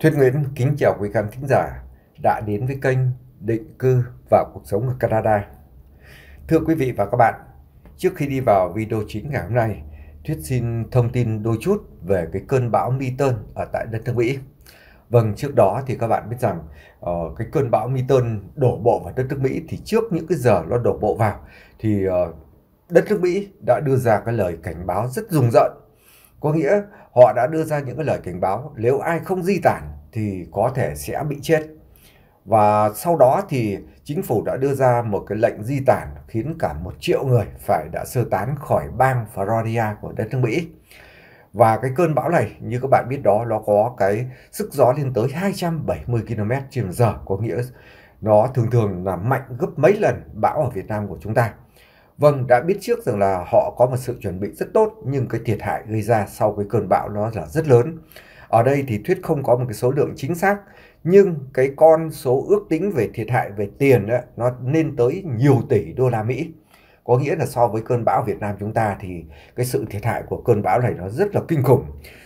Thuyết Nguyễn kính chào quý khán thính giả đã đến với kênh Định cư và cuộc sống ở Canada. Thưa quý vị và các bạn, trước khi đi vào video chính ngày hôm nay, Thuyết xin thông tin đôi chút về cái cơn bão Milton ở tại đất nước Mỹ. Vâng, trước đó thì các bạn biết rằng uh, cái cơn bão Milton đổ bộ vào đất nước Mỹ thì trước những cái giờ nó đổ bộ vào thì uh, đất nước Mỹ đã đưa ra cái lời cảnh báo rất rùng rợn có nghĩa họ đã đưa ra những cái lời cảnh báo nếu ai không di tản thì có thể sẽ bị chết. Và sau đó thì chính phủ đã đưa ra một cái lệnh di tản khiến cả một triệu người phải đã sơ tán khỏi bang Florida của đất nước Mỹ. Và cái cơn bão này, như các bạn biết đó, nó có cái sức gió lên tới 270 km trên giờ, có nghĩa nó thường thường là mạnh gấp mấy lần bão ở Việt Nam của chúng ta. Vâng, đã biết trước rằng là họ có một sự chuẩn bị rất tốt nhưng cái thiệt hại gây ra sau cái cơn bão nó là rất lớn. Ở đây thì Thuyết không có một cái số lượng chính xác nhưng cái con số ước tính về thiệt hại về tiền đó, nó lên tới nhiều tỷ đô la Mỹ. Có nghĩa là so với cơn bão Việt Nam chúng ta thì cái sự thiệt hại của cơn bão này nó rất là kinh khủng.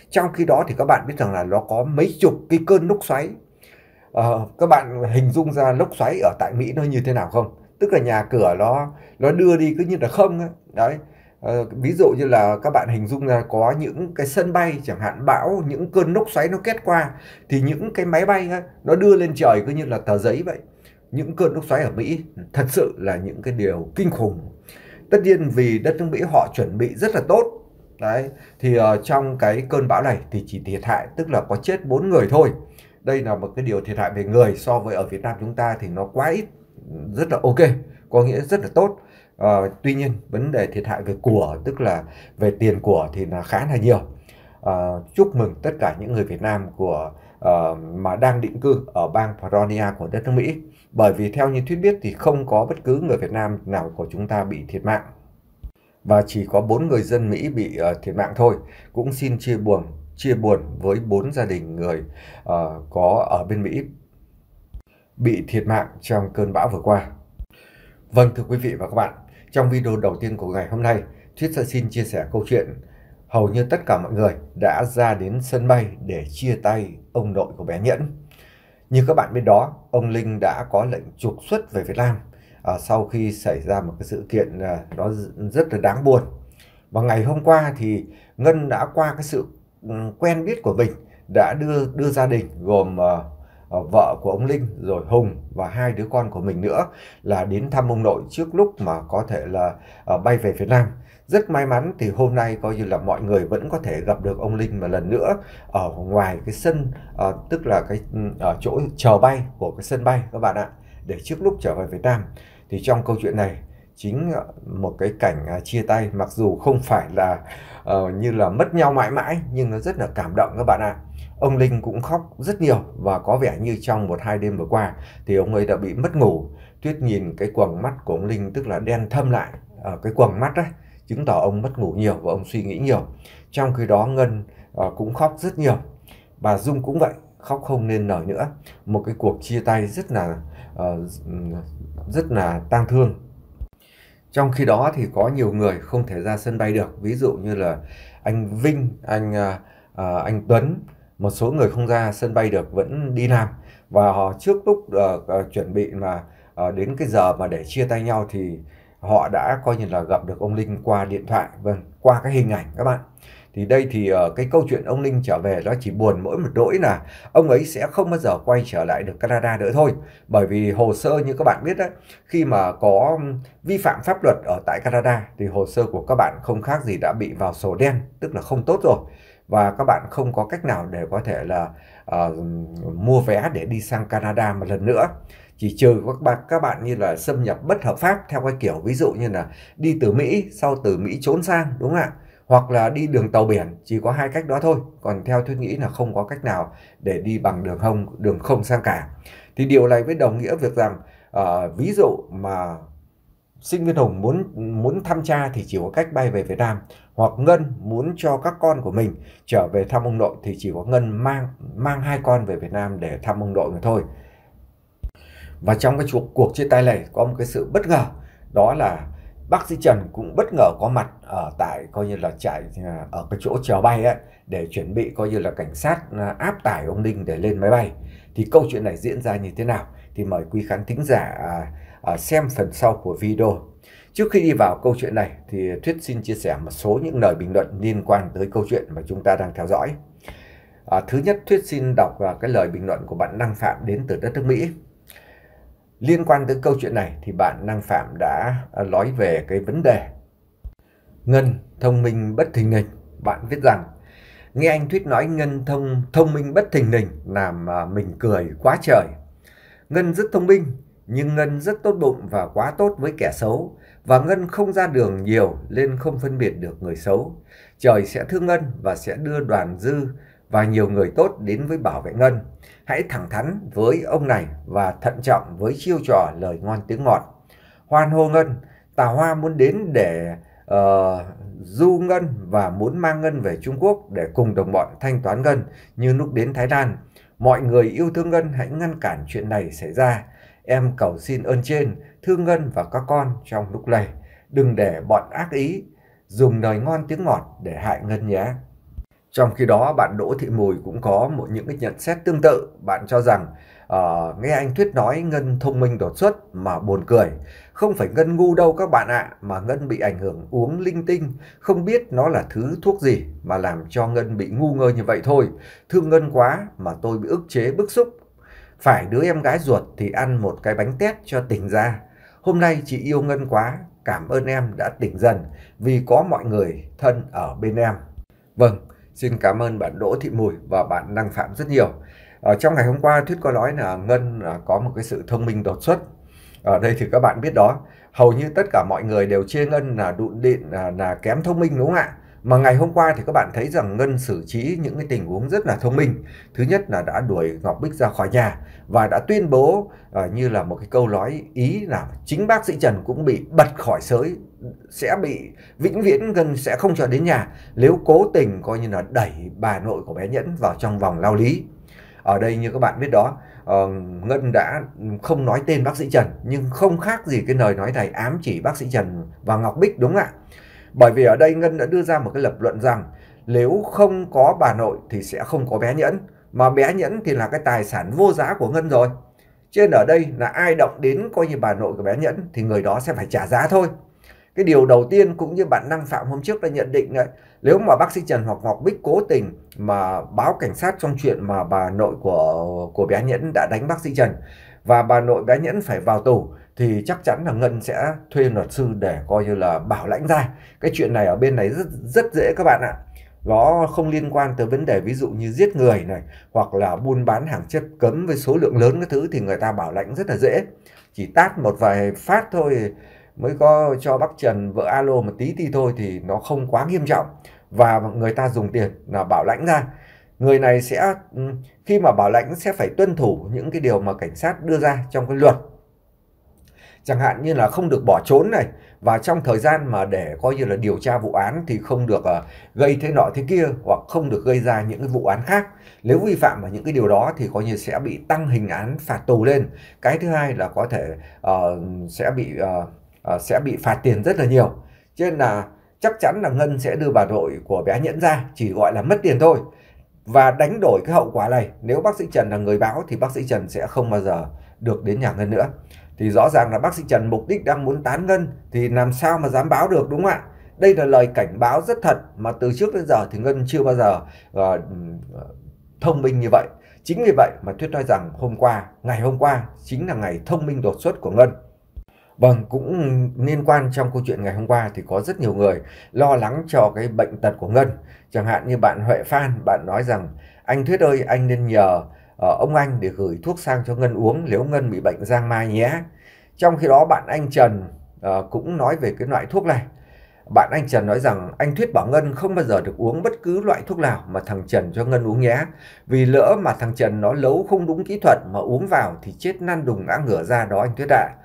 Trong khi đó thì các bạn biết rằng là nó có mấy chục cái cơn lốc xoáy. À, các bạn hình dung ra lốc xoáy ở tại Mỹ nó như thế nào không? tức là nhà cửa nó nó đưa đi cứ như là không ấy. đấy à, ví dụ như là các bạn hình dung là có những cái sân bay chẳng hạn bão những cơn lốc xoáy nó kết qua thì những cái máy bay ấy, nó đưa lên trời cứ như là tờ giấy vậy những cơn lốc xoáy ở Mỹ thật sự là những cái điều kinh khủng tất nhiên vì đất nước Mỹ họ chuẩn bị rất là tốt đấy thì uh, trong cái cơn bão này thì chỉ thiệt hại tức là có chết bốn người thôi đây là một cái điều thiệt hại về người so với ở Việt Nam chúng ta thì nó quá ít rất là ok có nghĩa rất là tốt à, tuy nhiên vấn đề thiệt hại về của tức là về tiền của thì là khá là nhiều à, chúc mừng tất cả những người Việt Nam của uh, mà đang định cư ở bang Florida của đất nước Mỹ bởi vì theo như thuyết biết thì không có bất cứ người Việt Nam nào của chúng ta bị thiệt mạng và chỉ có bốn người dân Mỹ bị uh, thiệt mạng thôi cũng xin chia buồn chia buồn với bốn gia đình người uh, có ở bên Mỹ bị thiệt mạng trong cơn bão vừa qua. Vâng thưa quý vị và các bạn, trong video đầu tiên của ngày hôm nay, Thuyết sẽ xin chia sẻ câu chuyện hầu như tất cả mọi người đã ra đến sân bay để chia tay ông nội của bé Nhẫn. Như các bạn biết đó, ông Linh đã có lệnh trục xuất về Việt Nam à, sau khi xảy ra một cái sự kiện à, nó rất là đáng buồn. Và ngày hôm qua thì Ngân đã qua cái sự ừ, quen biết của mình đã đưa đưa gia đình gồm à, Ờ, vợ của ông Linh rồi Hùng và hai đứa con của mình nữa là đến thăm ông nội trước lúc mà có thể là ờ, bay về Việt Nam. Rất may mắn thì hôm nay coi như là mọi người vẫn có thể gặp được ông Linh một lần nữa ở ngoài cái sân ờ, tức là cái ừ, ở chỗ chờ bay của cái sân bay các bạn ạ để trước lúc trở về Việt Nam. Thì trong câu chuyện này chính một cái cảnh à, chia tay mặc dù không phải là uh, như là mất nhau mãi mãi nhưng nó rất là cảm động các bạn ạ. À. Ông Linh cũng khóc rất nhiều và có vẻ như trong một hai đêm vừa qua thì ông ấy đã bị mất ngủ. Tuyết nhìn cái quầng mắt của ông Linh tức là đen thâm lại, ở ờ, cái quầng mắt đấy, chứng tỏ ông mất ngủ nhiều và ông suy nghĩ nhiều. Trong khi đó Ngân ờ, cũng khóc rất nhiều. Bà Dung cũng vậy, khóc không nên nở nữa. Một cái cuộc chia tay rất là ờ, rất là tang thương. Trong khi đó thì có nhiều người không thể ra sân bay được, ví dụ như là anh Vinh, anh anh Tuấn một số người không ra sân bay được vẫn đi làm và họ trước lúc uh, chuẩn bị mà uh, đến cái giờ mà để chia tay nhau thì họ đã coi như là gặp được ông Linh qua điện thoại vâng qua cái hình ảnh các bạn thì đây thì uh, cái câu chuyện ông Linh trở về đó chỉ buồn mỗi một nỗi là ông ấy sẽ không bao giờ quay trở lại được Canada nữa thôi bởi vì hồ sơ như các bạn biết đấy khi mà có vi phạm pháp luật ở tại Canada thì hồ sơ của các bạn không khác gì đã bị vào sổ đen tức là không tốt rồi và các bạn không có cách nào để có thể là uh, mua vé để đi sang Canada một lần nữa chỉ trừ các bạn các bạn như là xâm nhập bất hợp pháp theo cái kiểu ví dụ như là đi từ Mỹ sau từ Mỹ trốn sang đúng không ạ hoặc là đi đường tàu biển chỉ có hai cách đó thôi còn theo tôi nghĩ là không có cách nào để đi bằng đường không đường không sang cả thì điều này với đồng nghĩa việc rằng uh, ví dụ mà Sinh viên Hùng muốn muốn thăm cha thì chỉ có cách bay về Việt Nam, hoặc Ngân muốn cho các con của mình trở về thăm ông nội thì chỉ có Ngân mang mang hai con về Việt Nam để thăm ông nội mà thôi. Và trong cái cuộc chia tay này có một cái sự bất ngờ, đó là bác sĩ Trần cũng bất ngờ có mặt ở tại coi như là trại à, ở cái chỗ chờ bay ấy, để chuẩn bị coi như là cảnh sát à, áp tải ông Ninh để lên máy bay. Thì câu chuyện này diễn ra như thế nào thì mời quý khán thính giả à, À, xem phần sau của video. Trước khi đi vào câu chuyện này thì Thuyết xin chia sẻ một số những lời bình luận liên quan tới câu chuyện mà chúng ta đang theo dõi. À, thứ nhất Thuyết xin đọc cái lời bình luận của bạn Năng Phạm đến từ đất nước Mỹ. Liên quan tới câu chuyện này thì bạn Năng Phạm đã à, nói về cái vấn đề Ngân thông minh bất thình lình. Bạn viết rằng nghe anh Thuyết nói Ngân thông thông minh bất thình lình làm à, mình cười quá trời. Ngân rất thông minh nhưng Ngân rất tốt bụng và quá tốt với kẻ xấu, và Ngân không ra đường nhiều nên không phân biệt được người xấu. Trời sẽ thương Ngân và sẽ đưa đoàn dư và nhiều người tốt đến với bảo vệ Ngân. Hãy thẳng thắn với ông này và thận trọng với chiêu trò lời ngon tiếng ngọt. Hoan hô Ngân, Tà Hoa muốn đến để uh, du Ngân và muốn mang Ngân về Trung Quốc để cùng đồng bọn thanh toán Ngân như lúc đến Thái Lan. Mọi người yêu thương Ngân hãy ngăn cản chuyện này xảy ra Em cầu xin ơn trên, thương Ngân và các con trong lúc này. Đừng để bọn ác ý dùng lời ngon tiếng ngọt để hại Ngân nhé. Trong khi đó, bạn Đỗ Thị Mùi cũng có một những cái nhận xét tương tự. Bạn cho rằng uh, nghe anh Thuyết nói Ngân thông minh đột xuất mà buồn cười. Không phải Ngân ngu đâu các bạn ạ, à, mà Ngân bị ảnh hưởng uống linh tinh, không biết nó là thứ thuốc gì mà làm cho Ngân bị ngu ngơ như vậy thôi. Thương Ngân quá mà tôi bị ức chế bức xúc phải đứa em gái ruột thì ăn một cái bánh tét cho tỉnh ra. Hôm nay chị yêu Ngân quá, cảm ơn em đã tỉnh dần vì có mọi người thân ở bên em. Vâng, xin cảm ơn bạn Đỗ Thị Mùi và bạn Năng Phạm rất nhiều. Ở trong ngày hôm qua Thuyết có nói là Ngân à, có một cái sự thông minh đột xuất. Ở đây thì các bạn biết đó, hầu như tất cả mọi người đều chê Ngân là đụn địn à, là kém thông minh đúng không ạ? Mà ngày hôm qua thì các bạn thấy rằng Ngân xử trí những cái tình huống rất là thông minh. Thứ nhất là đã đuổi Ngọc Bích ra khỏi nhà và đã tuyên bố uh, như là một cái câu nói ý là chính bác sĩ Trần cũng bị bật khỏi sới sẽ bị vĩnh viễn gần sẽ không cho đến nhà nếu cố tình coi như là đẩy bà nội của bé Nhẫn vào trong vòng lao lý. Ở đây như các bạn biết đó, ờ, Ngân đã không nói tên bác sĩ Trần nhưng không khác gì cái lời nói này ám chỉ bác sĩ Trần và Ngọc Bích đúng không ạ? Bởi vì ở đây Ngân đã đưa ra một cái lập luận rằng nếu không có bà nội thì sẽ không có bé nhẫn. Mà bé nhẫn thì là cái tài sản vô giá của Ngân rồi. trên ở đây là ai động đến coi như bà nội của bé nhẫn thì người đó sẽ phải trả giá thôi. Cái điều đầu tiên cũng như bạn Năng Phạm hôm trước đã nhận định đấy, nếu mà bác sĩ Trần hoặc Ngọc Bích cố tình mà báo cảnh sát trong chuyện mà bà nội của của bé Nhẫn đã đánh bác sĩ Trần và bà nội bé nhẫn phải vào tù thì chắc chắn là Ngân sẽ thuê luật sư để coi như là bảo lãnh ra. Cái chuyện này ở bên này rất rất dễ các bạn ạ. Nó không liên quan tới vấn đề ví dụ như giết người này hoặc là buôn bán hàng chất cấm với số lượng lớn cái thứ thì người ta bảo lãnh rất là dễ. Chỉ tát một vài phát thôi mới có cho bác Trần vợ alo một tí thì thôi thì nó không quá nghiêm trọng và người ta dùng tiền là bảo lãnh ra người này sẽ ừ, khi mà bảo lãnh sẽ phải tuân thủ những cái điều mà cảnh sát đưa ra trong cái luật chẳng hạn như là không được bỏ trốn này và trong thời gian mà để coi như là điều tra vụ án thì không được uh, gây thế nọ thế kia hoặc không được gây ra những cái vụ án khác nếu vi phạm vào những cái điều đó thì coi như sẽ bị tăng hình án phạt tù lên cái thứ hai là có thể uh, sẽ bị uh, uh, sẽ bị phạt tiền rất là nhiều cho nên là chắc chắn là ngân sẽ đưa bà nội của bé nhẫn ra chỉ gọi là mất tiền thôi và đánh đổi cái hậu quả này nếu bác sĩ Trần là người báo thì bác sĩ Trần sẽ không bao giờ được đến nhà Ngân nữa thì rõ ràng là bác sĩ Trần mục đích đang muốn tán Ngân thì làm sao mà dám báo được đúng không ạ đây là lời cảnh báo rất thật mà từ trước đến giờ thì Ngân chưa bao giờ uh, thông minh như vậy chính vì vậy mà Thuyết nói rằng hôm qua ngày hôm qua chính là ngày thông minh đột xuất của Ngân Vâng, cũng liên quan trong câu chuyện ngày hôm qua thì có rất nhiều người lo lắng cho cái bệnh tật của Ngân. Chẳng hạn như bạn Huệ Phan, bạn nói rằng anh Thuyết ơi, anh nên nhờ uh, ông anh để gửi thuốc sang cho Ngân uống nếu Ngân bị bệnh giang mai nhé. Trong khi đó bạn anh Trần uh, cũng nói về cái loại thuốc này. Bạn anh Trần nói rằng anh Thuyết bảo Ngân không bao giờ được uống bất cứ loại thuốc nào mà thằng Trần cho Ngân uống nhé. Vì lỡ mà thằng Trần nó lấu không đúng kỹ thuật mà uống vào thì chết nan đùng ngã ngửa ra đó anh Thuyết ạ. À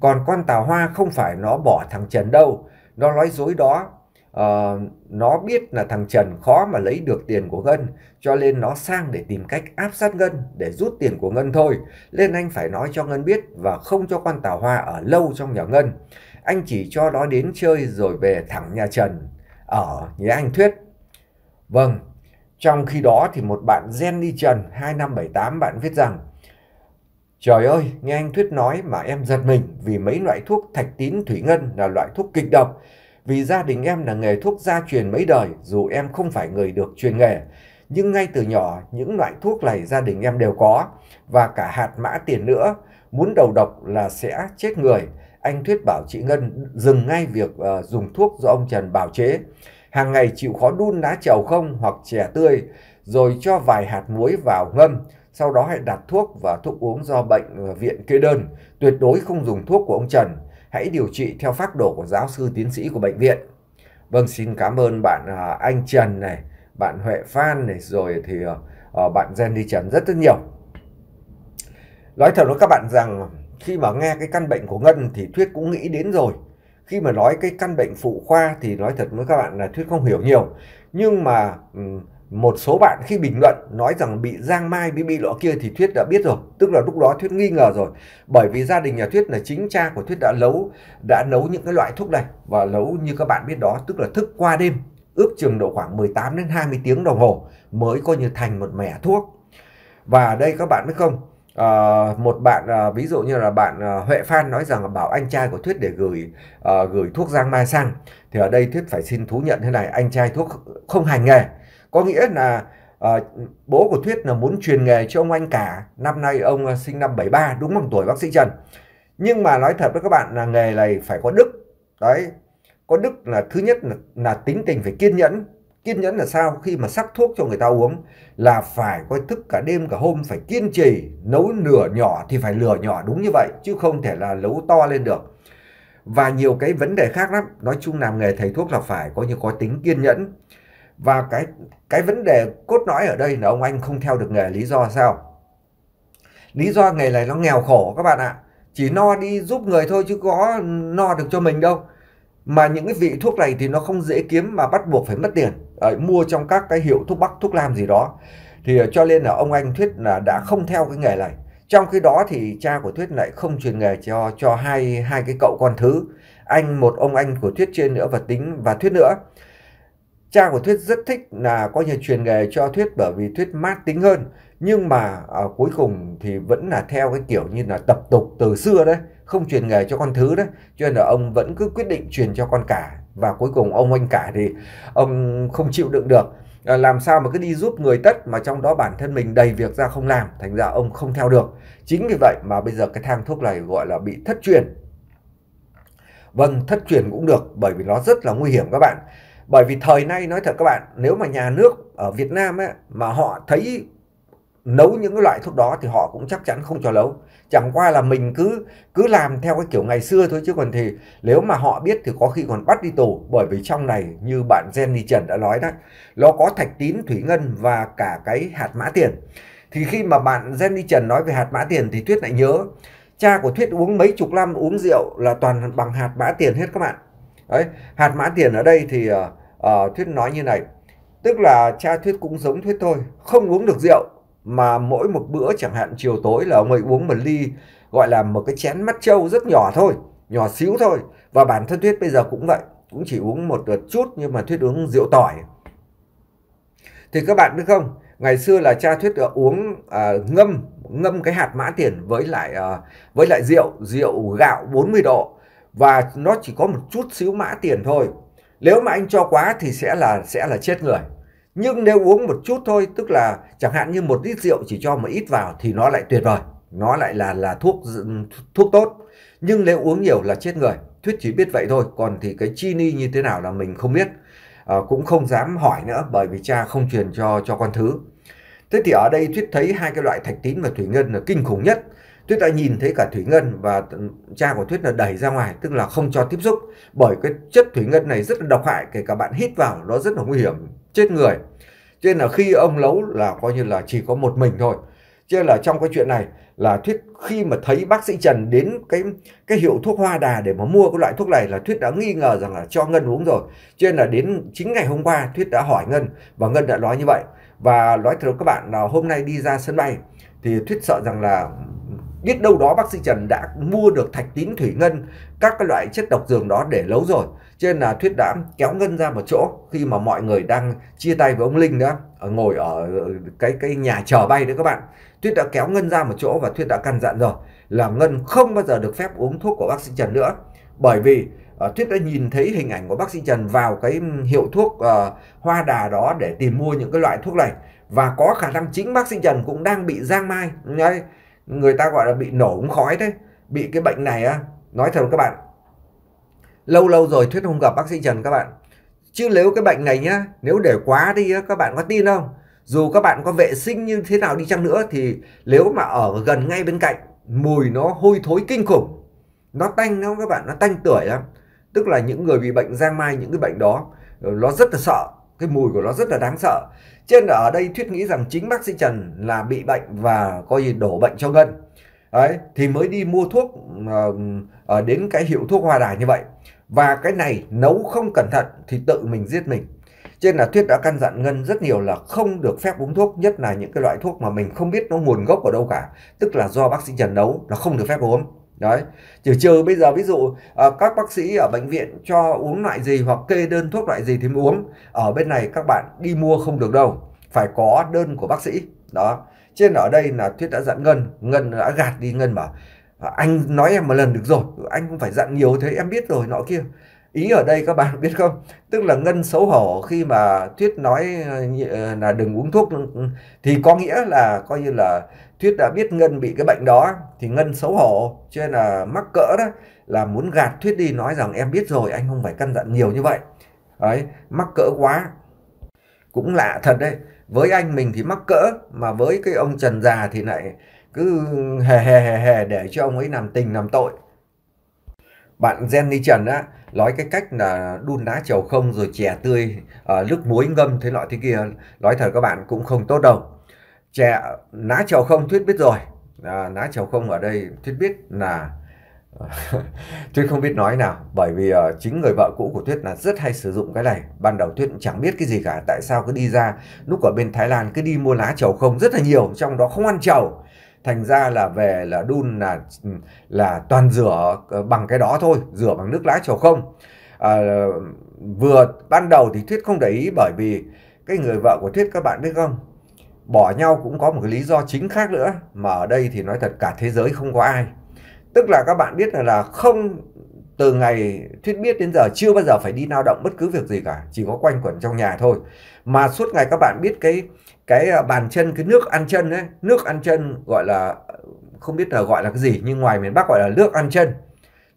còn con tào hoa không phải nó bỏ thằng trần đâu nó nói dối đó uh, nó biết là thằng trần khó mà lấy được tiền của ngân cho nên nó sang để tìm cách áp sát ngân để rút tiền của ngân thôi nên anh phải nói cho ngân biết và không cho con tào hoa ở lâu trong nhà ngân anh chỉ cho nó đến chơi rồi về thẳng nhà trần ở ờ, nhà anh thuyết vâng trong khi đó thì một bạn Jenny Trần 2578 bạn viết rằng Trời ơi, nghe anh Thuyết nói mà em giật mình vì mấy loại thuốc thạch tín thủy ngân là loại thuốc kịch độc. Vì gia đình em là nghề thuốc gia truyền mấy đời dù em không phải người được truyền nghề. Nhưng ngay từ nhỏ những loại thuốc này gia đình em đều có và cả hạt mã tiền nữa. Muốn đầu độc là sẽ chết người. Anh Thuyết bảo chị Ngân dừng ngay việc uh, dùng thuốc do ông Trần bào chế. Hàng ngày chịu khó đun lá trầu không hoặc chè tươi rồi cho vài hạt muối vào ngâm sau đó hãy đặt thuốc và thuốc uống do bệnh ờ, viện kê đơn. Tuyệt đối không dùng thuốc của ông Trần, hãy điều trị theo phác đồ của giáo sư tiến sĩ của bệnh viện. Vâng, xin cảm ơn bạn ờ, anh Trần này, bạn Huệ Phan này, rồi thì ờ, bạn Jenny Trần rất rất nhiều. Nói thật với các bạn rằng khi mà nghe cái căn bệnh của Ngân thì Thuyết cũng nghĩ đến rồi. Khi mà nói cái căn bệnh phụ khoa thì nói thật với các bạn là Thuyết không hiểu nhiều. Nhưng mà một số bạn khi bình luận nói rằng bị giang mai bị bị lọ kia thì thuyết đã biết rồi tức là lúc đó thuyết nghi ngờ rồi bởi vì gia đình nhà thuyết là chính cha của thuyết đã nấu đã nấu những cái loại thuốc này và nấu như các bạn biết đó tức là thức qua đêm ước chừng độ khoảng 18 đến 20 tiếng đồng hồ mới coi như thành một mẻ thuốc và đây các bạn biết không à, một bạn à, ví dụ như là bạn à, Huệ Phan nói rằng là bảo anh trai của Thuyết để gửi à, gửi thuốc Giang Mai sang thì ở đây Thuyết phải xin thú nhận thế này anh trai thuốc không hành nghề có nghĩa là uh, bố của Thuyết là muốn truyền nghề cho ông anh cả năm nay ông ờ, sinh năm 73 đúng bằng tuổi bác sĩ Trần nhưng mà nói thật với các bạn là nghề này phải có đức đấy có đức là thứ nhất là, là tính tình phải kiên nhẫn kiên nhẫn là sao khi mà sắc thuốc cho người ta uống là phải coi thức cả đêm cả hôm phải kiên trì nấu nửa nhỏ thì phải lửa nhỏ đúng như vậy chứ không thể là nấu to lên được và nhiều cái vấn đề khác lắm nói chung làm nghề thầy thuốc là phải có như có tính kiên nhẫn và cái cái vấn đề cốt lõi ở đây là ông anh không theo được nghề lý do sao lý do nghề này nó nghèo khổ các bạn ạ chỉ no đi giúp người thôi chứ có no được cho mình đâu mà những cái vị thuốc này thì nó không dễ kiếm mà bắt buộc phải mất tiền Đấy, mua trong các cái hiệu thuốc bắc thuốc lam gì đó thì ờ, cho nên là ông anh thuyết là đã không theo cái nghề này trong khi đó thì cha của thuyết lại không truyền nghề cho cho hai hai cái cậu con thứ anh một ông anh của thuyết trên nữa và tính và thuyết nữa cha của Thuyết rất thích là có nhiều truyền nghề cho Thuyết bởi vì Thuyết mát tính hơn nhưng mà à, cuối cùng thì vẫn là theo cái kiểu như là tập tục từ xưa đấy không truyền nghề cho con thứ đấy cho nên là ông vẫn cứ quyết định truyền cho con cả và cuối cùng ông anh cả thì ông không chịu đựng được à, làm sao mà cứ đi giúp người tất mà trong đó bản thân mình đầy việc ra không làm thành ra ông không theo được chính vì vậy mà bây giờ cái thang thuốc này gọi là bị thất truyền vâng thất truyền cũng được bởi vì nó rất là nguy hiểm các bạn bởi vì thời nay nói thật các bạn nếu mà nhà nước ở Việt Nam ấy, mà họ thấy nấu những cái loại thuốc đó thì họ cũng chắc chắn không cho nấu chẳng qua là mình cứ cứ làm theo cái kiểu ngày xưa thôi chứ còn thì nếu mà họ biết thì có khi còn bắt đi tù bởi vì trong này như bạn Jenny Trần đã nói đó nó có thạch tín thủy ngân và cả cái hạt mã tiền thì khi mà bạn Jenny Trần nói về hạt mã tiền thì Thuyết lại nhớ cha của Thuyết uống mấy chục năm uống rượu là toàn bằng hạt mã tiền hết các bạn đấy hạt mã tiền ở đây thì uh, uh, thuyết nói như này tức là cha thuyết cũng giống thuyết thôi không uống được rượu mà mỗi một bữa chẳng hạn chiều tối là ông ấy uống một ly gọi là một cái chén mắt trâu rất nhỏ thôi nhỏ xíu thôi và bản thân thuyết bây giờ cũng vậy cũng chỉ uống một ờ, chút nhưng mà thuyết uống rượu tỏi thì các bạn biết không ngày xưa là cha thuyết uh, uống uh, ngâm ngâm cái hạt mã tiền với lại uh, với lại rượu rượu gạo 40 độ và nó chỉ có một chút xíu mã tiền thôi nếu mà anh cho quá thì sẽ là sẽ là chết người nhưng nếu uống một chút thôi tức là chẳng hạn như một lít rượu chỉ cho một ít vào thì nó lại tuyệt vời nó lại là là thuốc thuốc tốt nhưng nếu uống nhiều là chết người thuyết chỉ biết vậy thôi còn thì cái chini như thế nào là mình không biết à, cũng không dám hỏi nữa bởi vì cha không truyền cho cho con thứ thế thì ở đây thuyết thấy hai cái loại thạch tín và thủy ngân là kinh khủng nhất Tuyết đã nhìn thấy cả thủy ngân và ừ, cha của Tuyết là đẩy ra ngoài, tức là không cho tiếp xúc. Bởi cái chất thủy ngân này rất là độc hại, kể cả bạn hít vào nó rất là nguy hiểm, chết người. Cho nên là khi ông Lấu là coi như là chỉ có một mình thôi. Cho nên là trong cái chuyện này là Thuyết khi mà thấy bác sĩ Trần đến cái cái hiệu thuốc hoa đà để mà mua cái loại thuốc này là Thuyết đã nghi ngờ rằng là cho Ngân uống rồi. Cho nên là đến chính ngày hôm qua Thuyết đã hỏi Ngân và Ngân đã nói như vậy. Và nói thật các bạn là hôm nay đi ra sân bay thì Thuyết sợ rằng là biết đâu đó bác sĩ Trần đã mua được thạch tín thủy ngân các cái loại chất độc dường đó để lấu rồi cho nên là thuyết đã kéo ngân ra một chỗ khi mà mọi người đang chia tay với ông Linh đó ngồi ở cái cái nhà chờ bay đấy các bạn thuyết đã kéo ngân ra một chỗ và thuyết đã căn dặn rồi là ngân không bao giờ được phép uống thuốc của bác sĩ Trần nữa bởi vì uh, Thuyết đã nhìn thấy hình ảnh của bác sĩ Trần vào cái hiệu thuốc uh, hoa đà đó để tìm mua những cái loại thuốc này và có khả năng chính bác sĩ Trần cũng đang bị giang mai đấy, người ta gọi là bị nổ ống khói thế, bị cái bệnh này á nói thật các bạn lâu lâu rồi thuyết không gặp bác sĩ trần các bạn chứ nếu cái bệnh này nhá nếu để quá đi á, các bạn có tin không dù các bạn có vệ sinh như thế nào đi chăng nữa thì nếu mà ở gần ngay bên cạnh mùi nó hôi thối kinh khủng nó tanh lắm các bạn nó tanh tưởi lắm tức là những người bị bệnh giang mai những cái bệnh đó nó rất là sợ cái mùi của nó rất là đáng sợ trên ở đây thuyết nghĩ rằng chính bác sĩ Trần là bị bệnh và coi như đổ bệnh cho Ngân đấy thì mới đi mua thuốc uh, đến cái hiệu thuốc hoa đài như vậy và cái này nấu không cẩn thận thì tự mình giết mình trên là Thuyết đã căn dặn Ngân rất nhiều là không được phép uống thuốc, nhất là những cái loại thuốc mà mình không biết nó nguồn gốc ở đâu cả, tức là do bác sĩ Trần nấu là không được phép uống đấy trừ trừ bây giờ ví dụ à, các bác sĩ ở bệnh viện cho uống loại gì hoặc kê đơn thuốc loại gì thì mới uống ở bên này các bạn đi mua không được đâu phải có đơn của bác sĩ đó trên ở đây là thuyết đã dặn ngân ngân đã gạt đi ngân bảo anh nói em một lần được rồi anh không phải dặn nhiều thế em biết rồi nọ kia ý ở đây các bạn biết không tức là ngân xấu hổ khi mà thuyết nói ờ, là đừng uống thuốc thì có nghĩa là coi như là thuyết đã biết ngân bị cái bệnh đó thì ngân xấu hổ cho nên là mắc cỡ đó là muốn gạt thuyết đi nói rằng em biết rồi anh không phải căn dặn nhiều như vậy ấy mắc cỡ quá cũng lạ thật đấy với anh mình thì mắc cỡ mà với cái ông trần già thì lại cứ hề hề hề hề để cho ông ấy làm tình làm tội bạn Jenny Trần á nói cái cách là đun đá chầu không rồi chè tươi uh, nước muối ngâm thế loại thế kia nói thật các bạn cũng không tốt đâu chè lá chầu không thuyết biết rồi à, lá chầu không ở đây thuyết biết là Thuyết không biết nói nào bởi vì uh, chính người vợ cũ của Thuyết là rất hay sử dụng cái này ban đầu Thuyết chẳng biết cái gì cả tại sao cứ đi ra lúc ở bên Thái Lan cứ đi mua lá trầu không rất là nhiều trong đó không ăn trầu thành ra là về là đun là là toàn rửa ờ, bằng cái đó thôi rửa bằng nước lá chầu không à, vừa ban đầu thì thuyết không để ý bởi vì cái người vợ của thuyết các bạn biết không bỏ nhau cũng có một cái lý do chính khác nữa mà ở đây thì nói thật cả thế giới không có ai tức là các bạn biết là, là không từ ngày thuyết biết đến giờ chưa bao giờ phải đi lao động bất cứ việc gì cả chỉ có quanh quẩn trong nhà thôi mà suốt ngày các bạn biết cái cái à, bàn chân cái nước ăn chân ấy nước ăn chân gọi là không biết là gọi là cái gì nhưng ngoài miền Bắc gọi là nước ăn chân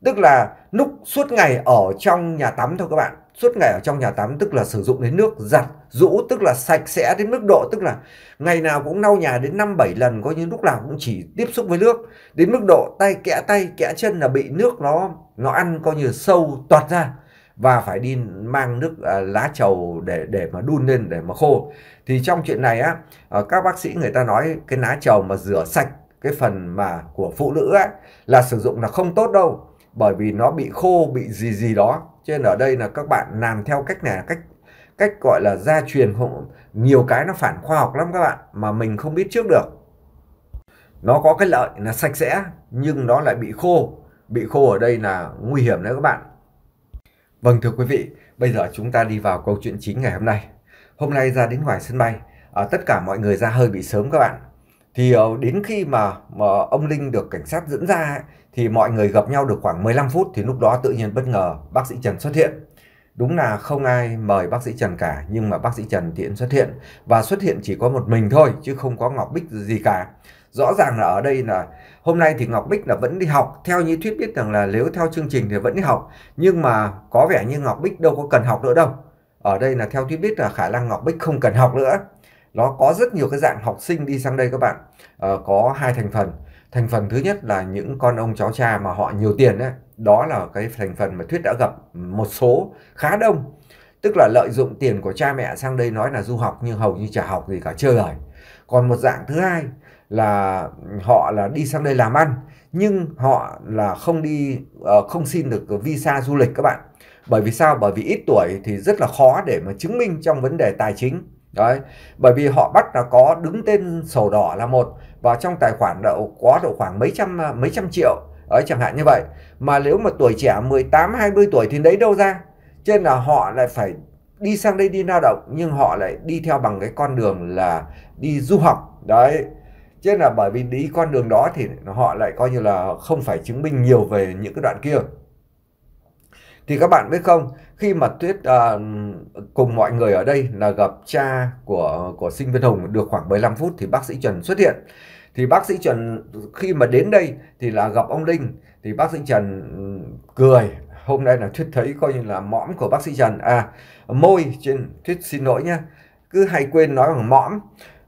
tức là lúc suốt ngày ở trong nhà tắm thôi các bạn suốt ngày ở trong nhà tắm tức là sử dụng đến nước giặt rũ tức là sạch sẽ đến mức độ tức là ngày nào cũng lau nhà đến năm bảy lần coi như lúc nào cũng chỉ tiếp xúc với nước đến mức độ tay kẽ tay kẽ chân là bị nước nó nó ăn coi như sâu toạt ra và phải đi mang nước à, lá trầu để để mà đun lên để mà khô thì trong chuyện này á ờ, các bác sĩ người ta nói cái lá trầu mà rửa sạch cái phần mà của phụ nữ á, là sử dụng là không tốt đâu bởi vì nó bị khô bị gì gì đó cho nên ở đây là các bạn làm theo cách này cách cách gọi là gia truyền không nhiều cái nó phản khoa học lắm các bạn mà mình không biết trước được nó có cái lợi là sạch sẽ nhưng nó lại bị khô bị khô ở đây là nguy hiểm đấy các bạn vâng thưa quý vị bây giờ chúng ta đi vào câu chuyện chính ngày hôm nay hôm nay ra đến ngoài sân bay à, tất cả mọi người ra hơi bị sớm các bạn thì ờ, đến khi mà, mà ông Linh được cảnh sát dẫn ra thì mọi người gặp nhau được khoảng 15 phút thì lúc đó tự nhiên bất ngờ bác sĩ Trần xuất hiện. Đúng là không ai mời bác sĩ Trần cả nhưng mà bác sĩ Trần thì xuất hiện và xuất hiện chỉ có một mình thôi chứ không có Ngọc Bích gì cả. Rõ ràng là ở đây là hôm nay thì Ngọc Bích là vẫn đi học theo như thuyết biết rằng là nếu theo chương trình thì vẫn đi học nhưng mà có vẻ như Ngọc Bích đâu có cần học nữa đâu. Ở đây là theo thuyết biết là khả năng Ngọc Bích không cần học nữa nó có rất nhiều cái dạng học sinh đi sang đây các bạn uh, có hai thành phần thành phần thứ nhất là những con ông cháu cha mà họ nhiều tiền đấy đó là cái thành phần mà thuyết đã gặp một số khá đông tức là lợi dụng tiền của cha mẹ sang đây nói là du học nhưng hầu như chả học gì cả chơi lời còn một dạng thứ hai là họ là đi sang đây làm ăn nhưng họ là không đi ờ, không xin được visa du lịch các bạn bởi vì sao bởi vì ít tuổi thì rất là khó để mà chứng minh trong vấn đề tài chính đấy bởi vì họ bắt là có đứng tên sổ đỏ là một và trong tài khoản đậu có độ khoảng mấy trăm mấy trăm triệu ấy chẳng hạn như vậy mà nếu mà tuổi trẻ 18 20 tuổi thì lấy đâu ra cho nên là họ lại phải đi sang đây đi lao động nhưng họ lại đi theo bằng cái con đường là đi du học đấy cho nên là bởi vì đi con đường đó thì họ lại coi như là không phải chứng minh nhiều về những cái đoạn kia thì các bạn biết không khi mà tuyết uh, cùng mọi người ở đây là gặp cha của của sinh viên hùng được khoảng 15 phút thì bác sĩ trần xuất hiện thì bác sĩ trần khi mà đến đây thì là gặp ông linh thì bác sĩ trần cười hôm nay là thuyết thấy coi như là mõm của bác sĩ trần à môi trên thuyết xin lỗi nhé cứ hay quên nói bằng mõm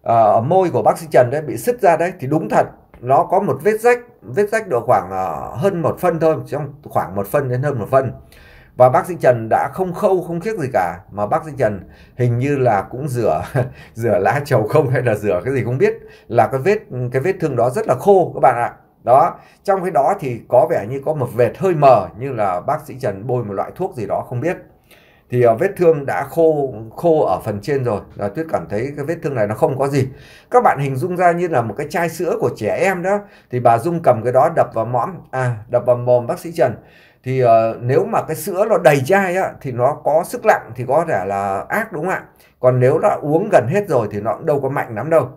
ở à, môi của bác sĩ trần đấy bị sứt ra đấy thì đúng thật nó có một vết rách vết rách độ khoảng uh, hơn một phân thôi trong khoảng một phân đến hơn một phân và bác sĩ Trần đã không khâu không khiếc gì cả mà bác sĩ Trần hình như là cũng rửa rửa lá trầu không hay là rửa cái gì không biết là cái vết cái vết thương đó rất là khô các bạn ạ đó trong cái đó thì có vẻ như có một vệt hơi mờ như là bác sĩ Trần bôi một loại thuốc gì đó không biết thì ờ, vết thương đã khô khô ở phần trên rồi là tuyết cảm thấy cái vết thương này nó không có gì các bạn hình dung ra như là một cái chai sữa của trẻ em đó thì bà dung cầm cái đó đập vào mõm à đập vào mồm bác sĩ trần thì uh, nếu mà cái sữa nó đầy chai á, thì nó có sức lặng thì có thể là ác đúng không ạ còn nếu đã uống gần hết rồi thì nó cũng đâu có mạnh lắm đâu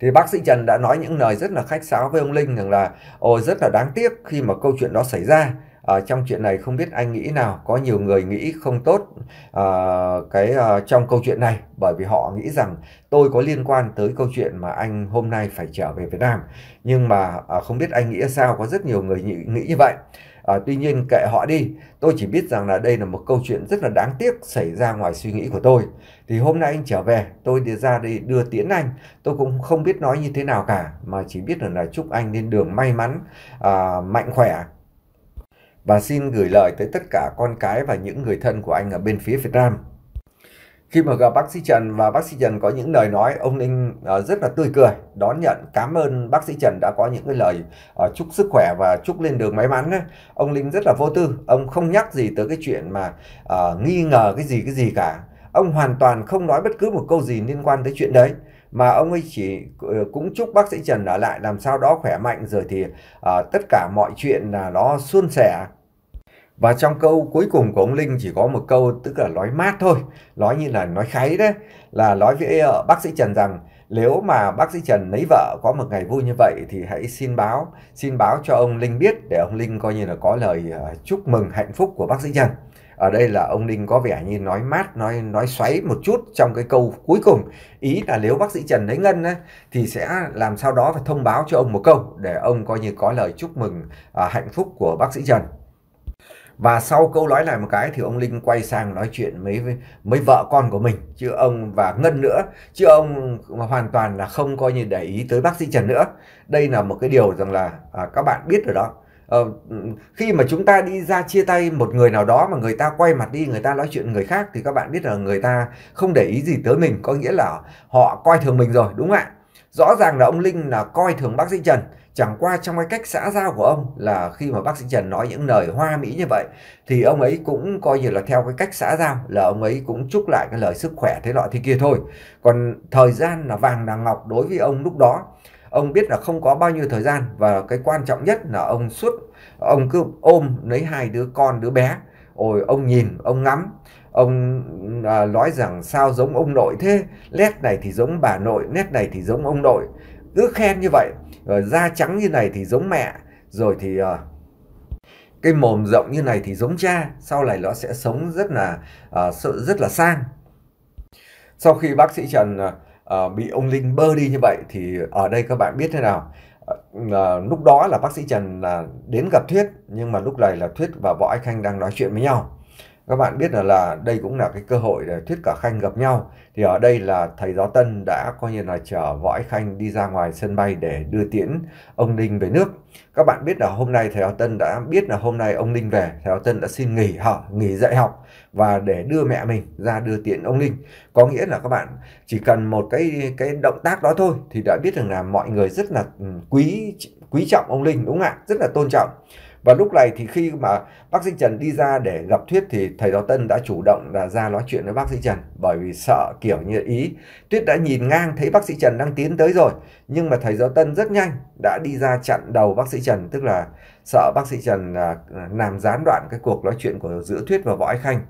thì bác sĩ Trần đã nói những lời rất là khách sáo với ông Linh rằng là ôi rất là đáng tiếc khi mà câu chuyện đó xảy ra à, trong chuyện này không biết anh nghĩ nào có nhiều người nghĩ không tốt à, cái à, trong câu chuyện này bởi vì họ nghĩ rằng tôi có liên quan tới câu chuyện mà anh hôm nay phải trở về Việt Nam nhưng mà à, không biết anh nghĩ sao có rất nhiều người nghĩ, nghĩ như vậy à, tuy nhiên kệ họ đi tôi chỉ biết rằng là đây là một câu chuyện rất là đáng tiếc xảy ra ngoài suy nghĩ của tôi thì hôm nay anh trở về tôi đi ra đây đưa tiễn anh tôi cũng không biết nói như thế nào cả mà chỉ biết là, là chúc anh lên đường may mắn à, mạnh khỏe và xin gửi lời tới tất cả con cái và những người thân của anh ở bên phía Việt Nam. Khi mà gặp bác sĩ Trần và bác sĩ Trần có những lời nói, ông Ninh ờ, rất là tươi cười, đón nhận, cảm ơn bác sĩ Trần đã có những cái lời ờ, chúc sức khỏe và chúc lên đường may mắn. Ông Linh rất là vô tư, ông không nhắc gì tới cái chuyện mà ờ, nghi ngờ cái gì cái gì cả. Ông hoàn toàn không nói bất cứ một câu gì liên quan tới chuyện đấy mà ông ấy chỉ ờ, cũng chúc bác sĩ Trần ở lại làm sao đó khỏe mạnh rồi thì à, tất cả mọi chuyện là nó suôn sẻ và trong câu cuối cùng của ông Linh chỉ có một câu tức là nói mát thôi nói như là nói kháy đấy là nói với ờ, bác sĩ Trần rằng nếu mà bác sĩ Trần lấy vợ có một ngày vui như vậy thì hãy xin báo xin báo cho ông Linh biết để ông Linh coi như là có lời chúc mừng hạnh phúc của bác sĩ Trần ở đây là ông Ninh có vẻ như nói mát nói nói xoáy một chút trong cái câu cuối cùng ý là nếu bác sĩ Trần lấy ngân ấy, thì sẽ làm sao đó phải thông báo cho ông một câu để ông coi như có lời chúc mừng à, hạnh phúc của bác sĩ Trần và sau câu nói lại một cái thì ông Linh quay sang nói chuyện mấy mấy vợ con của mình chứ ông và Ngân nữa chứ ông hoàn toàn là không coi như để ý tới bác sĩ Trần nữa đây là một cái điều rằng là à, các bạn biết rồi đó Ờ, khi mà chúng ta đi ra chia tay một người nào đó mà người ta quay mặt đi người ta nói chuyện người khác thì các bạn biết là người ta không để ý gì tới mình có nghĩa là họ coi thường mình rồi đúng không ạ rõ ràng là ông linh là coi thường bác sĩ trần chẳng qua trong cái cách xã giao của ông là khi mà bác sĩ trần nói những lời hoa mỹ như vậy thì ông ấy cũng coi như là theo cái cách xã giao là ông ấy cũng chúc lại cái lời sức khỏe thế loại thế kia thôi còn thời gian là vàng là ngọc đối với ông lúc đó ông biết là không có bao nhiêu thời gian và cái quan trọng nhất là ông suốt ông cứ ôm lấy hai đứa con đứa bé rồi ông nhìn ông ngắm ông à, nói rằng sao giống ông nội thế nét này thì giống bà nội nét này thì giống ông nội cứ khen như vậy rồi da trắng như này thì giống mẹ rồi thì à, cái mồm rộng như này thì giống cha sau này nó sẽ sống rất là à, rất là sang sau khi bác sĩ trần à, Ờ, bị ông Linh bơ đi như vậy thì ở đây các bạn biết thế nào uh, lúc đó là bác sĩ Trần là đến gặp Thuyết nhưng mà lúc này là Thuyết và Võ Anh Khanh đang nói chuyện với nhau các bạn biết là, là đây cũng là cái cơ hội để thuyết cả khanh gặp nhau thì ở đây là thầy giáo tân đã coi như là chở võ khanh đi ra ngoài sân bay để đưa tiễn ông ninh về nước các bạn biết là hôm nay thầy giáo tân đã biết là hôm nay ông ninh về thầy giáo tân đã xin nghỉ học nghỉ dạy học và để đưa mẹ mình ra đưa tiễn ông ninh có nghĩa là các bạn chỉ cần một cái cái động tác đó thôi thì đã biết rằng là mọi người rất là ừ, quý quý trọng ông ninh đúng không ạ rất là tôn trọng và lúc này thì khi mà bác sĩ Trần đi ra để gặp Thuyết thì thầy giáo Tân đã chủ động là ra nói chuyện với bác sĩ Trần bởi vì sợ kiểu như ý Tuyết đã nhìn ngang thấy bác sĩ Trần đang tiến tới rồi nhưng mà thầy giáo Tân rất nhanh đã đi ra chặn đầu bác sĩ Trần tức là sợ bác sĩ Trần à, làm gián đoạn cái cuộc nói chuyện của giữa Thuyết và Võ Ái Khanh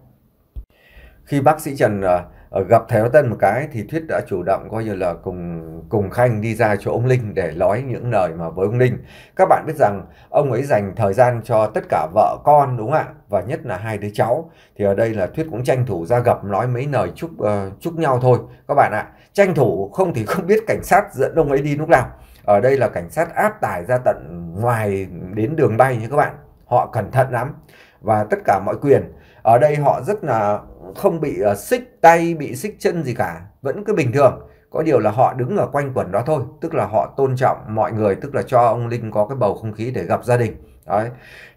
khi bác sĩ Trần à, Ờ, gặp thầy Tân một cái thì Thuyết đã chủ động coi như là cùng cùng Khanh đi ra chỗ ông Linh để nói những lời mà với ông Linh. Các bạn biết rằng ông ấy dành thời gian cho tất cả vợ con đúng không ạ? Và nhất là hai đứa cháu. Thì ở đây là Thuyết cũng tranh thủ ra gặp nói mấy lời chúc uh, chúc nhau thôi các bạn ạ. Tranh thủ không thì không biết cảnh sát dẫn ông ấy đi lúc nào. Ở đây là cảnh sát áp tải ra tận ngoài đến đường bay như các bạn. Họ cẩn thận lắm và tất cả mọi quyền ở đây họ rất là không bị uh, xích tay bị xích chân gì cả vẫn cứ bình thường có điều là họ đứng ở quanh quần đó thôi tức là họ tôn trọng mọi người tức là cho ông linh có cái bầu không khí để gặp gia đình đấy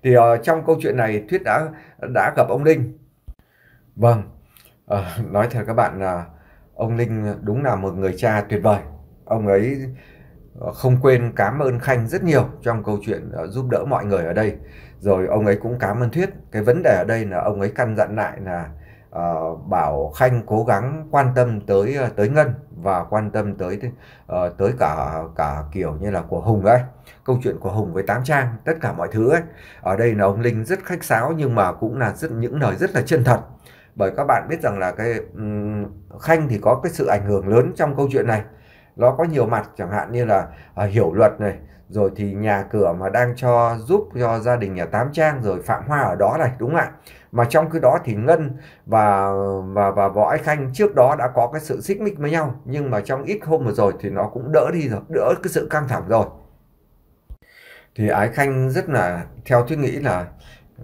thì uh, trong câu chuyện này thuyết đã đã gặp ông linh vâng uh, nói thật các bạn là uh, ông linh đúng là một người cha tuyệt vời ông ấy không quên cảm ơn khanh rất nhiều trong câu chuyện giúp đỡ mọi người ở đây rồi ông ấy cũng cảm ơn thuyết cái vấn đề ở đây là ông ấy căn dặn lại là uh, bảo khanh cố gắng quan tâm tới ờ, tới ngân và quan tâm tới uh, tới cả cả kiểu như là của hùng ấy câu chuyện của hùng với tám trang tất cả mọi thứ ấy ở đây là ông linh rất khách sáo nhưng mà cũng là rất những lời rất là chân thật bởi các bạn biết rằng là cái um, khanh thì có cái sự ảnh hưởng lớn trong câu chuyện này nó có nhiều mặt chẳng hạn như là à, hiểu luật này rồi thì nhà cửa mà đang cho giúp cho gia đình nhà tám trang rồi phạm hoa ở đó này đúng không ạ mà trong cái đó thì ngân và và và võ Ái khanh trước đó đã có cái sự xích mích với nhau nhưng mà trong ít hôm vừa rồi thì nó cũng đỡ đi rồi đỡ cái sự căng thẳng rồi thì ái khanh rất là theo thuyết nghĩ là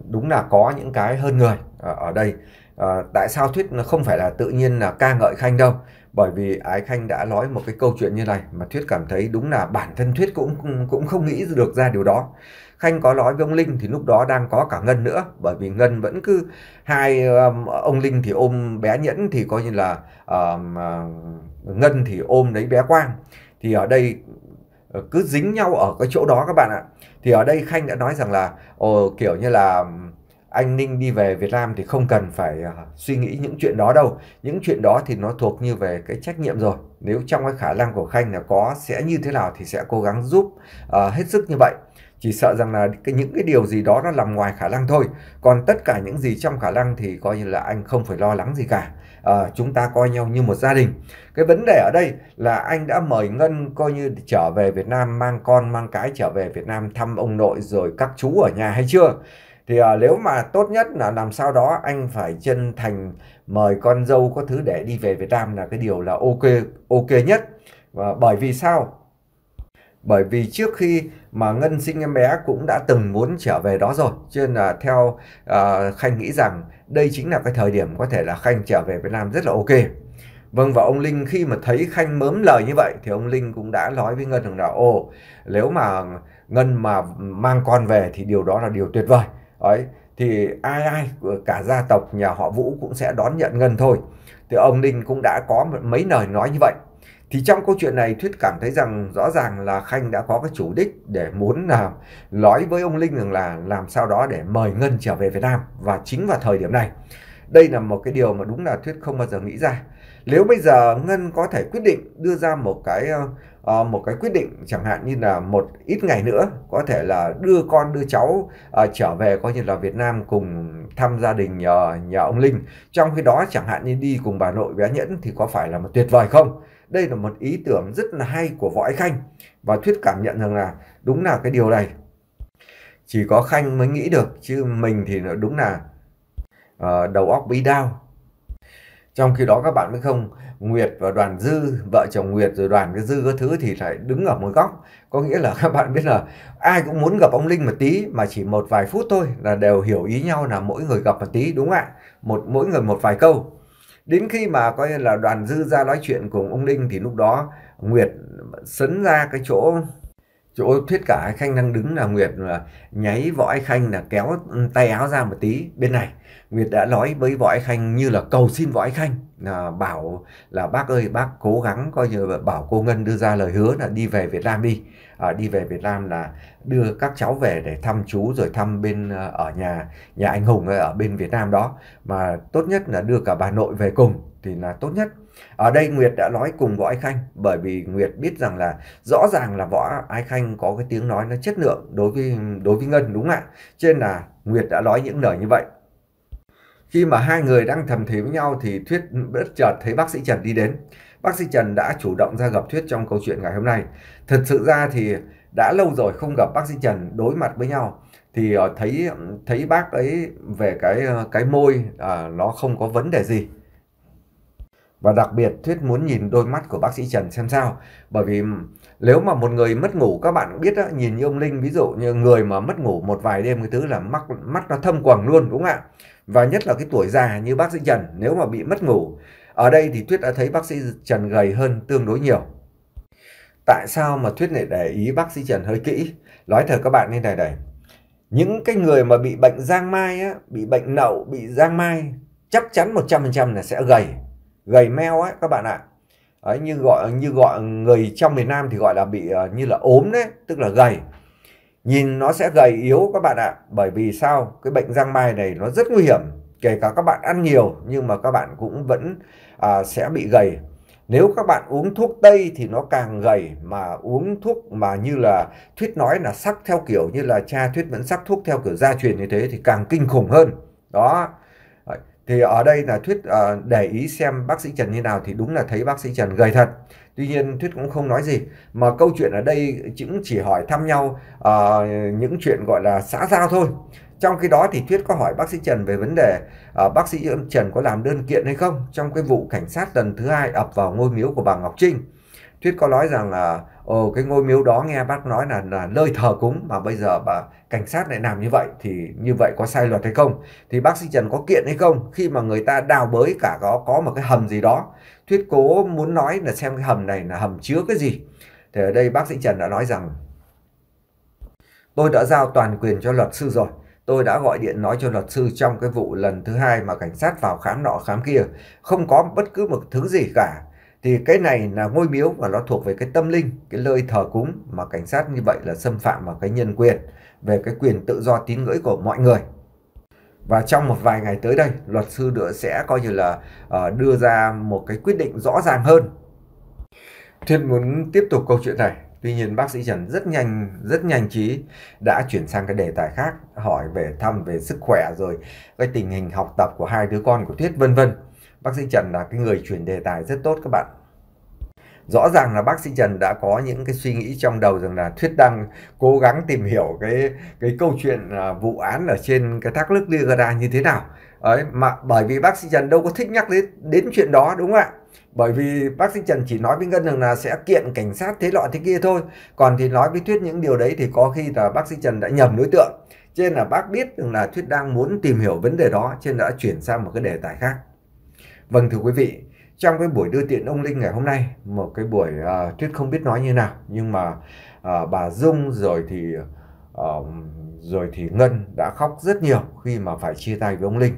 đúng là có những cái hơn người ở đây à, tại sao thuyết không phải là tự nhiên là ca ngợi khanh đâu bởi vì ái khanh đã nói một cái câu chuyện như này mà thuyết cảm thấy đúng là bản thân thuyết cũng cũng không nghĩ được ra điều đó khanh có nói với ông linh thì lúc đó đang có cả ngân nữa bởi vì ngân vẫn cứ hai um, ông linh thì ôm bé nhẫn thì coi như là um, uh, ngân thì ôm lấy bé quang thì ở đây ờ, cứ dính nhau ở cái chỗ đó các bạn ạ thì ở đây khanh đã nói rằng là ồ, kiểu như là um, anh Ninh đi về Việt Nam thì không cần phải uh, suy nghĩ những chuyện đó đâu. Những chuyện đó thì nó thuộc như về cái trách nhiệm rồi. Nếu trong cái khả năng của Khanh là có sẽ như thế nào thì sẽ cố gắng giúp uh, hết sức như vậy. Chỉ sợ rằng là cái, những cái điều gì đó nó nằm ngoài khả năng thôi. Còn tất cả những gì trong khả năng thì coi như là anh không phải lo lắng gì cả. À, chúng ta coi nhau như một gia đình. Cái vấn đề ở đây là anh đã mời Ngân coi như trở về Việt Nam mang con mang cái trở về Việt Nam thăm ông nội rồi các chú ở nhà hay chưa? thì à, nếu mà tốt nhất là làm sao đó anh phải chân thành mời con dâu có thứ để đi về Việt Nam là cái điều là ok ok nhất và bởi vì sao bởi vì trước khi mà ngân sinh em bé cũng đã từng muốn trở về đó rồi cho nên là theo à, khanh nghĩ rằng đây chính là cái thời điểm có thể là khanh trở về Việt Nam rất là ok Vâng và ông Linh khi mà thấy Khanh mớm lời như vậy thì ông Linh cũng đã nói với Ngân rằng là ồ nếu mà Ngân mà mang con về thì điều đó là điều tuyệt vời ấy thì ai ai cả gia tộc nhà họ Vũ cũng sẽ đón nhận Ngân thôi. Thì ông Ninh cũng đã có mấy lời nói như vậy. Thì trong câu chuyện này Thuyết cảm thấy rằng rõ ràng là Khanh đã có cái chủ đích để muốn là nói với ông Linh rằng là làm sao đó để mời Ngân trở về Việt Nam và chính vào thời điểm này. Đây là một cái điều mà đúng là Thuyết không bao giờ nghĩ ra. Nếu bây giờ Ngân có thể quyết định đưa ra một cái ờ, Ờ, một cái quyết định chẳng hạn như là một ít ngày nữa có thể là đưa con đưa cháu uh, trở về coi như là Việt Nam cùng thăm gia đình nhà, ờ, nhà ông Linh trong khi đó chẳng hạn như đi cùng bà nội bé Nhẫn thì có phải là một tuyệt vời không đây là một ý tưởng rất là hay của Võ Ái Khanh và Thuyết cảm nhận rằng là đúng là cái điều này chỉ có Khanh mới nghĩ được chứ mình thì đúng là uh, đầu óc bí đao trong khi đó các bạn biết không Nguyệt và đoàn Dư vợ chồng Nguyệt rồi đoàn cái Dư các thứ thì lại đứng ở một góc có nghĩa là các bạn biết là ai cũng muốn gặp ông Linh một tí mà chỉ một vài phút thôi là đều hiểu ý nhau là mỗi người gặp một tí đúng không ạ một mỗi người một vài câu đến khi mà coi như là đoàn Dư ra nói chuyện cùng ông Linh thì lúc đó Nguyệt sấn ra cái chỗ chỗ thuyết cả Ái Khanh đang đứng là Nguyệt là nháy võ Ái Khanh là kéo tay áo ra một tí bên này Nguyệt đã nói với võ Ái Khanh như là cầu xin võ Ái Khanh là bảo là bác ơi bác cố gắng coi như bảo cô Ngân đưa ra lời hứa là đi về Việt Nam đi à, đi về Việt Nam là đưa các cháu về để thăm chú rồi thăm bên à, ở nhà nhà anh hùng ở bên Việt Nam đó mà tốt nhất là đưa cả bà nội về cùng thì là tốt nhất ở đây Nguyệt đã nói cùng Võ Ái Khanh bởi vì Nguyệt biết rằng là rõ ràng là Võ Ái Khanh có cái tiếng nói nó chất lượng đối với đối với Ngân đúng không ạ? Cho nên là Nguyệt đã nói những lời như vậy. Khi mà hai người đang thầm thì với nhau thì Thuyết bất chợt thấy bác sĩ Trần đi đến. Bác sĩ Trần đã chủ động ra gặp Thuyết trong câu chuyện ngày hôm nay. Thật sự ra thì đã lâu rồi không gặp bác sĩ Trần đối mặt với nhau thì ờ, thấy thấy bác ấy về cái ờ, cái môi à, nó không có vấn đề gì và đặc biệt Thuyết muốn nhìn đôi mắt của bác sĩ Trần xem sao bởi vì nếu mà một người mất ngủ các bạn biết đó, nhìn như ông Linh ví dụ như người mà mất ngủ một vài đêm cái thứ là mắt mắt nó thâm quầng luôn đúng không ạ và nhất là cái tuổi già như bác sĩ Trần nếu mà bị mất ngủ ở đây thì Thuyết đã thấy bác sĩ Trần gầy hơn tương đối nhiều tại sao mà Thuyết lại để ý bác sĩ Trần hơi kỹ nói thật các bạn như này này những cái người mà bị bệnh giang mai á, bị bệnh nậu bị giang mai chắc chắn 100% là sẽ gầy gầy meo ấy các bạn ạ ấy như gọi như gọi người trong miền Nam thì gọi là bị ờ, như là ốm đấy tức là gầy nhìn nó sẽ gầy yếu các bạn ạ bởi vì sao cái bệnh giang mai này nó rất nguy hiểm kể cả các bạn ăn nhiều nhưng mà các bạn cũng vẫn à, sẽ bị gầy nếu các bạn uống thuốc tây thì nó càng gầy mà uống thuốc mà như là thuyết nói là sắc theo kiểu như là cha thuyết vẫn sắc thuốc theo kiểu gia truyền như thế thì càng kinh khủng hơn đó thì ở đây là thuyết uh, để ý xem bác sĩ trần như nào thì đúng là thấy bác sĩ trần gầy thật tuy nhiên thuyết cũng không nói gì mà câu chuyện ở đây cũng chỉ hỏi thăm nhau uh, những chuyện gọi là xã giao thôi trong khi đó thì thuyết có hỏi bác sĩ trần về vấn đề uh, bác sĩ trần có làm đơn kiện hay không trong cái vụ cảnh sát lần thứ hai ập vào ngôi miếu của bà ngọc trinh thuyết có nói rằng là ồ cái ngôi miếu đó nghe bác nói là là nơi thờ cúng mà bây giờ bà cảnh sát lại làm như vậy thì như vậy có sai luật hay không thì bác sĩ trần có kiện hay không khi mà người ta đào bới cả có có một cái hầm gì đó thuyết cố muốn nói là xem cái hầm này là hầm chứa cái gì thì ở đây bác sĩ trần đã nói rằng tôi đã giao toàn quyền cho luật sư rồi tôi đã gọi điện nói cho luật sư trong cái vụ lần thứ hai mà cảnh sát vào khám nọ khám kia không có bất cứ một thứ gì cả thì cái này là ngôi miếu và nó thuộc về cái tâm linh cái nơi thờ cúng mà cảnh sát như vậy là xâm phạm vào cái nhân quyền về cái quyền tự do tín ngưỡng của mọi người và trong một vài ngày tới đây luật sư nữa sẽ coi như là uh, đưa ra một cái quyết định rõ ràng hơn Thiên muốn tiếp tục câu chuyện này Tuy nhiên bác sĩ Trần rất nhanh, rất nhanh trí đã chuyển sang cái đề tài khác, hỏi về thăm về sức khỏe rồi cái tình hình học tập của hai đứa con của Thuyết vân vân bác sĩ Trần là cái người chuyển đề tài rất tốt các bạn rõ ràng là bác sĩ Trần đã có những cái suy nghĩ trong đầu rằng là Thuyết đang cố gắng tìm hiểu cái cái câu chuyện à, vụ án ở trên cái thác nước Niagara như thế nào ấy mà bởi vì bác sĩ Trần đâu có thích nhắc đến đến chuyện đó đúng không ạ bởi vì bác sĩ Trần chỉ nói với Ngân rằng là sẽ kiện cảnh sát thế loại thế kia thôi còn thì nói với Thuyết những điều đấy thì có khi là bác sĩ Trần đã nhầm đối tượng cho nên là bác biết rằng là Thuyết đang muốn tìm hiểu vấn đề đó cho nên đã chuyển sang một cái đề tài khác Vâng thưa quý vị, trong cái buổi đưa tiện ông Linh ngày hôm nay, một cái buổi uh, Tuyết không biết nói như nào, nhưng mà uh, bà Dung rồi thì uh, rồi thì Ngân đã khóc rất nhiều khi mà phải chia tay với ông Linh.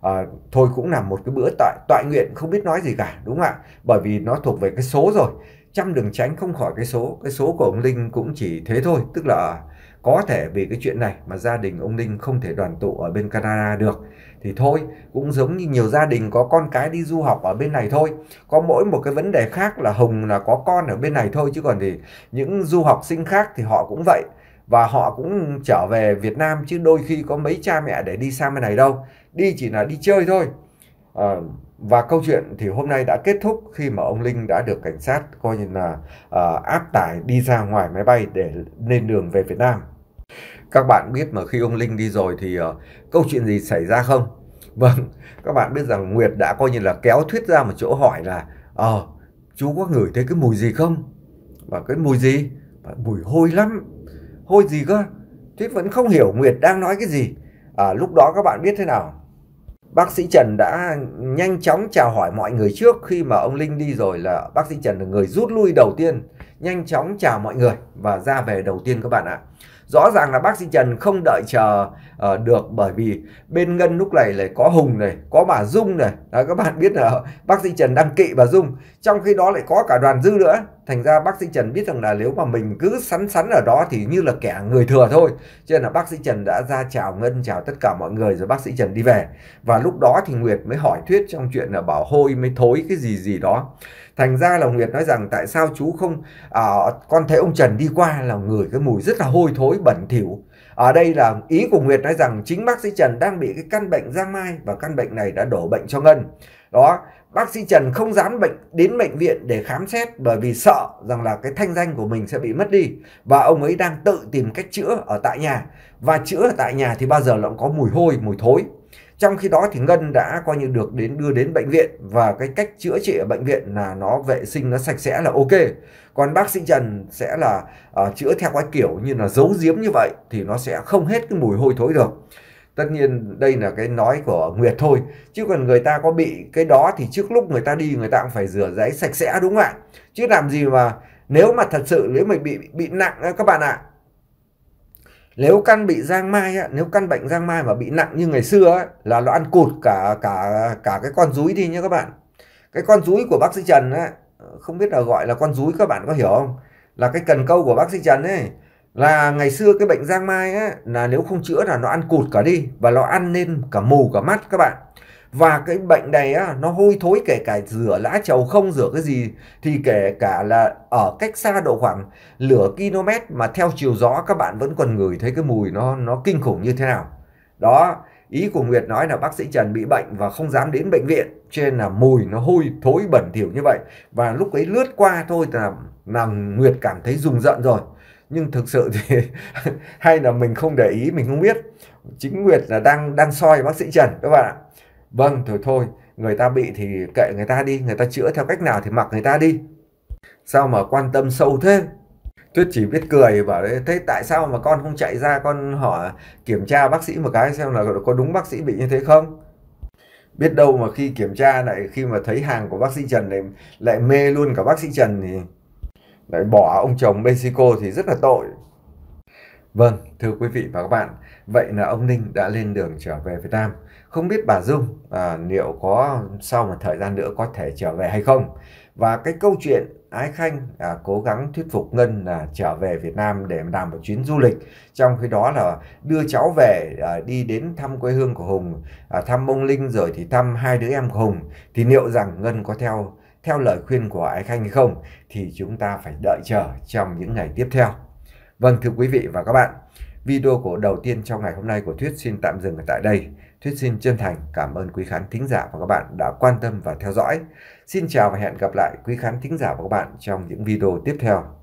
À, thôi cũng là một cái bữa tọa tọa nguyện không biết nói gì cả đúng không ạ bởi vì nó thuộc về cái số rồi trăm đường tránh không khỏi cái số cái số của ông linh cũng chỉ thế thôi tức là có thể vì cái chuyện này mà gia đình ông linh không thể đoàn tụ ở bên canada được thì thôi cũng giống như nhiều gia đình có con cái đi du học ở bên này thôi có mỗi một cái vấn đề khác là hồng là có con ở bên này thôi chứ còn thì những du học sinh khác thì họ cũng vậy và họ cũng trở về Việt Nam chứ đôi khi có mấy cha mẹ để đi sang bên này đâu đi chỉ là đi chơi thôi à, và câu chuyện thì hôm nay đã kết thúc khi mà ông Linh đã được cảnh sát coi như là à, áp tải đi ra ngoài máy bay để lên đường về Việt Nam các bạn biết mà khi ông Linh đi rồi thì uh, câu chuyện gì xảy ra không? Vâng, các bạn biết rằng Nguyệt đã coi như là kéo thuyết ra một chỗ hỏi là Ờ, à, chú có ngửi thấy cái mùi gì không? Và cái mùi gì? Và mùi hôi lắm. Hôi gì cơ? Thế vẫn không hiểu Nguyệt đang nói cái gì. À, lúc đó các bạn biết thế nào? Bác sĩ Trần đã nhanh chóng chào hỏi mọi người trước khi mà ông Linh đi rồi là bác sĩ Trần là người rút lui đầu tiên, nhanh chóng chào mọi người và ra về đầu tiên các bạn ạ rõ ràng là bác sĩ Trần không đợi chờ uh, được bởi vì bên Ngân lúc này lại có Hùng này có bà Dung này Đó, các bạn biết là bác sĩ Trần đang kỵ bà Dung trong khi đó lại có cả đoàn dư nữa thành ra bác sĩ Trần biết rằng là nếu mà mình cứ sắn sắn ở đó thì như là kẻ người thừa thôi cho nên là bác sĩ Trần đã ra chào Ngân chào tất cả mọi người rồi bác sĩ Trần đi về và lúc đó thì Nguyệt mới hỏi thuyết trong chuyện là bảo hôi mới thối cái gì gì đó thành ra là Nguyệt nói rằng tại sao chú không à, con thấy ông Trần đi qua là người cái mùi rất là hôi thối bẩn thỉu ở đây là ý của Nguyệt nói rằng chính bác sĩ Trần đang bị cái căn bệnh giang mai và căn bệnh này đã đổ bệnh cho Ngân đó bác sĩ Trần không dám bệnh đến bệnh viện để khám xét bởi vì sợ rằng là cái thanh danh của mình sẽ bị mất đi và ông ấy đang tự tìm cách chữa ở tại nhà và chữa ở tại nhà thì bao giờ nó cũng có mùi hôi mùi thối trong khi đó thì Ngân đã coi như được đến đưa đến bệnh viện và cái cách chữa trị ở bệnh viện là nó vệ sinh nó sạch sẽ là ok còn bác sĩ Trần sẽ là uh, chữa theo cái kiểu như là giấu giếm như vậy thì nó sẽ không hết cái mùi hôi thối được tất nhiên đây là cái nói của Nguyệt thôi chứ còn người ta có bị cái đó thì trước lúc người ta đi người ta cũng phải rửa giấy sạch sẽ đúng không ạ chứ làm gì mà nếu mà thật sự nếu mình bị bị nặng các bạn ạ nếu căn bị giang mai nếu căn bệnh giang mai mà bị nặng như ngày xưa là nó ăn cụt cả cả cả cái con rúi đi nhé các bạn cái con rúi của bác sĩ Trần á, không biết là gọi là con rúi các bạn có hiểu không là cái cần câu của bác sĩ Trần ấy là ngày xưa cái bệnh giang mai á là nếu không chữa là nó ăn cụt cả đi và nó ăn lên cả mù cả mắt các bạn và cái bệnh này á, nó hôi thối kể cả rửa lá trầu không rửa cái gì thì kể cả là ở cách xa độ khoảng nửa km mà theo chiều gió các bạn vẫn còn ngửi thấy cái mùi nó nó kinh khủng như thế nào đó ý của Nguyệt nói là bác sĩ Trần bị bệnh và không dám đến bệnh viện trên là mùi nó hôi thối bẩn thỉu như vậy và lúc ấy lướt qua thôi là là Nguyệt cảm thấy rùng rợn rồi nhưng thực sự thì hay là mình không để ý mình không biết chính nguyệt là đang đang soi bác sĩ trần các bạn ạ vâng thôi thôi người ta bị thì kệ người ta đi người ta chữa theo cách nào thì mặc người ta đi sao mà quan tâm sâu thế tuyết chỉ biết cười bảo đấy thế tại sao mà con không chạy ra con hỏi kiểm tra bác sĩ một cái xem là có đúng bác sĩ bị như thế không biết đâu mà khi kiểm tra lại khi mà thấy hàng của bác sĩ trần này lại mê luôn cả bác sĩ trần thì Đấy, bỏ ông chồng Mexico thì rất là tội. Vâng, thưa quý vị và các bạn, vậy là ông Ninh đã lên đường trở về Việt Nam. Không biết bà Dung à, liệu có sau một thời gian nữa có thể trở về hay không? Và cái câu chuyện Ái Khanh à, cố gắng thuyết phục Ngân là trở về Việt Nam để làm một chuyến du lịch, trong khi đó là đưa cháu về à, đi đến thăm quê hương của Hùng, à, thăm Mông Linh rồi thì thăm hai đứa em của Hùng, thì liệu rằng Ngân có theo theo lời khuyên của Ái Khanh hay không thì chúng ta phải đợi chờ trong những ngày tiếp theo. Vâng thưa quý vị và các bạn, video của đầu tiên trong ngày hôm nay của Thuyết xin tạm dừng ở tại đây. Thuyết xin chân thành cảm ơn quý khán thính giả và các bạn đã quan tâm và theo dõi. Xin chào và hẹn gặp lại quý khán thính giả và các bạn trong những video tiếp theo.